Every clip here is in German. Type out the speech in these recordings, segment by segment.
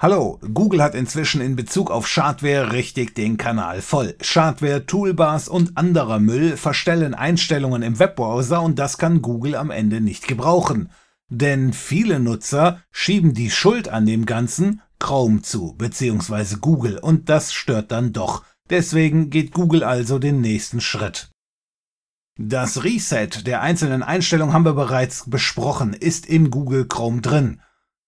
Hallo, Google hat inzwischen in Bezug auf Schadware richtig den Kanal voll. Schadware, Toolbars und anderer Müll verstellen Einstellungen im Webbrowser und das kann Google am Ende nicht gebrauchen. Denn viele Nutzer schieben die Schuld an dem Ganzen Chrome zu, beziehungsweise Google, und das stört dann doch. Deswegen geht Google also den nächsten Schritt. Das Reset der einzelnen Einstellungen haben wir bereits besprochen, ist in Google Chrome drin.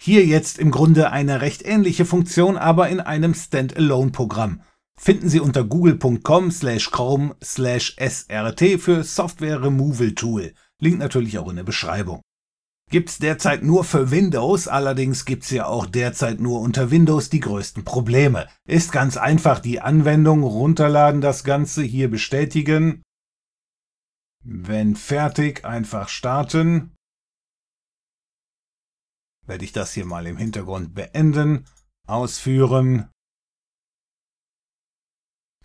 Hier jetzt im Grunde eine recht ähnliche Funktion, aber in einem Standalone-Programm. Finden Sie unter google.com slash chrome slash srt für Software Removal Tool. Link natürlich auch in der Beschreibung. Gibt's derzeit nur für Windows, allerdings gibt's ja auch derzeit nur unter Windows die größten Probleme. Ist ganz einfach die Anwendung, runterladen das Ganze, hier bestätigen. Wenn fertig, einfach starten werde ich das hier mal im Hintergrund beenden, ausführen.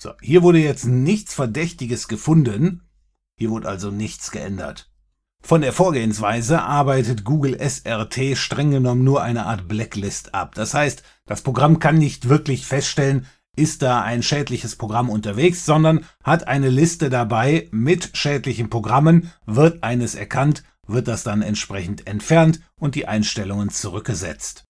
So, hier wurde jetzt nichts Verdächtiges gefunden. Hier wurde also nichts geändert. Von der Vorgehensweise arbeitet Google SRT streng genommen nur eine Art Blacklist ab. Das heißt, das Programm kann nicht wirklich feststellen, ist da ein schädliches Programm unterwegs, sondern hat eine Liste dabei mit schädlichen Programmen, wird eines erkannt, wird das dann entsprechend entfernt und die Einstellungen zurückgesetzt.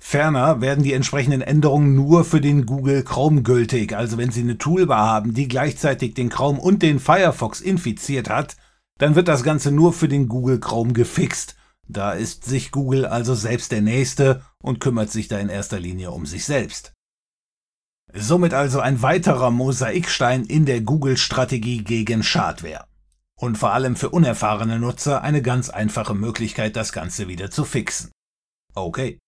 Ferner werden die entsprechenden Änderungen nur für den Google Chrome gültig, also wenn Sie eine Toolbar haben, die gleichzeitig den Chrome und den Firefox infiziert hat, dann wird das Ganze nur für den Google Chrome gefixt. Da ist sich Google also selbst der Nächste und kümmert sich da in erster Linie um sich selbst. Somit also ein weiterer Mosaikstein in der Google-Strategie gegen Schadware und vor allem für unerfahrene Nutzer eine ganz einfache Möglichkeit, das Ganze wieder zu fixen. Okay,